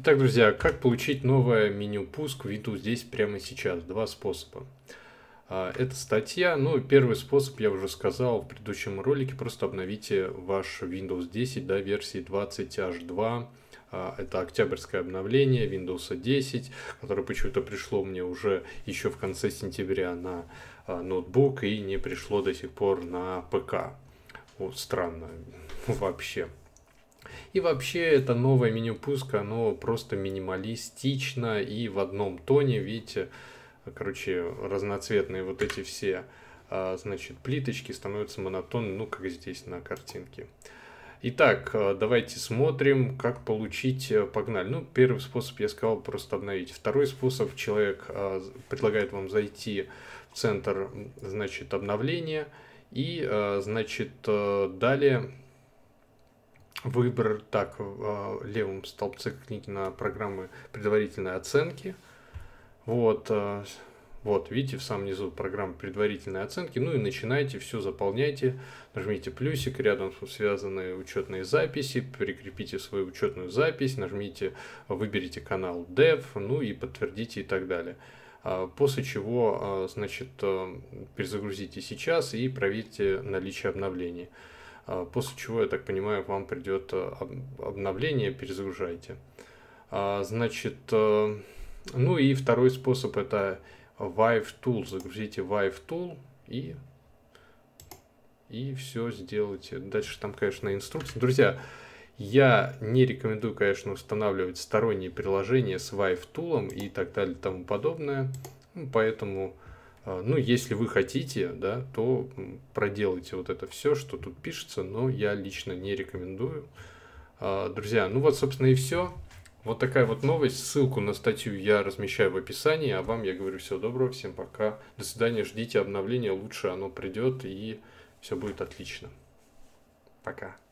Итак, друзья, как получить новое меню пуск в виду здесь прямо сейчас? Два способа. А, это статья. Ну, первый способ я уже сказал в предыдущем ролике. Просто обновите ваш Windows 10 до версии 20H2. А, это октябрьское обновление Windows 10, которое почему-то пришло мне уже еще в конце сентября на а, ноутбук и не пришло до сих пор на ПК. Вот, странно вообще. И вообще это новое меню пуска, оно просто минималистично и в одном тоне, видите, короче, разноцветные вот эти все, а, значит, плиточки становятся монотонны, ну, как здесь на картинке. Итак, а, давайте смотрим, как получить э, «Погнали». Ну, первый способ, я сказал, просто обновить. Второй способ, человек а, предлагает вам зайти в центр, значит, обновления, и, значит, э, далее выбор так в э, левом столбце книги на программы предварительной оценки. Вот, э, вот, видите, в самом низу программы предварительной оценки. Ну и начинайте, все заполняйте. Нажмите плюсик, рядом связаны учетные записи, прикрепите свою учетную запись, нажмите, выберите канал Dev, ну и подтвердите и так далее. А после чего, э, значит, перезагрузите сейчас и проверьте наличие обновлений. А, после чего, я так понимаю, к вам придет а, обновление, перезагружайте. А, значит, э, ну и второй способ это Vive Tool. Загрузите Vive Tool и и все сделайте. Дальше там, конечно, инструкция. Друзья, я не рекомендую, конечно, устанавливать сторонние приложения с Vive Tool и так далее и тому подобное. Поэтому а, ну, если вы хотите, да, то проделайте вот это все, что тут пишется, но я лично не рекомендую. А, друзья, ну вот, собственно, и все. Вот такая вот новость. Ссылку на статью я размещаю в описании. А вам я говорю всего доброго, всем пока. До свидания, ждите обновления, лучше оно придет и все будет отлично. Пока.